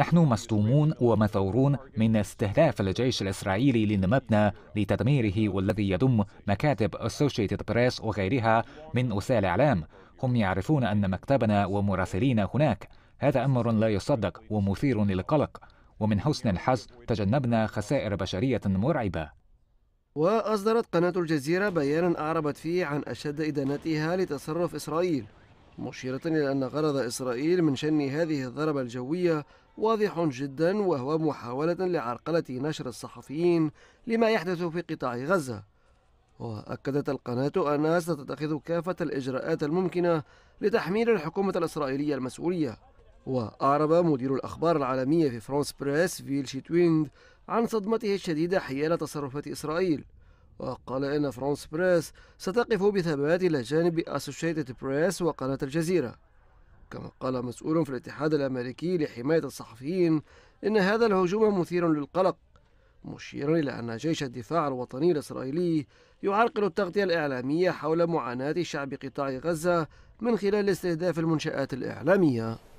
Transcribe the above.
نحن مصدومون ومثورون من استهداف الجيش الإسرائيلي للمبنى لتدميره والذي يضم مكاتب أسوشيتد بريس وغيرها من وسائل الإعلام هم يعرفون أن مكتبنا ومراسلينا هناك هذا أمر لا يصدق ومثير للقلق ومن حسن الحظ تجنبنا خسائر بشرية مرعبة وأصدرت قناة الجزيرة بيانا أعربت فيه عن أشد إدانتها لتصرف إسرائيل مشيرة إلى أن غرض إسرائيل من شن هذه الضربة الجوية واضح جدا وهو محاولة لعرقلة نشر الصحفيين لما يحدث في قطاع غزة وأكدت القناة أنها ستتخذ كافة الإجراءات الممكنة لتحميل الحكومة الإسرائيلية المسؤولية وأعرب مدير الأخبار العالمية في فرانس بريس فيل شيتويند عن صدمته الشديدة حيال تصرفات إسرائيل وقال إن فرانس بريس ستقف بثبات إلى جانب أسوشيتد بريس وقناة الجزيرة كما قال مسؤول في الاتحاد الأمريكي لحماية الصحفيين إن هذا الهجوم مثير للقلق مشيرا إلى أن جيش الدفاع الوطني الإسرائيلي يعرقل التغطية الإعلامية حول معاناة شعب قطاع غزة من خلال استهداف المنشآت الإعلامية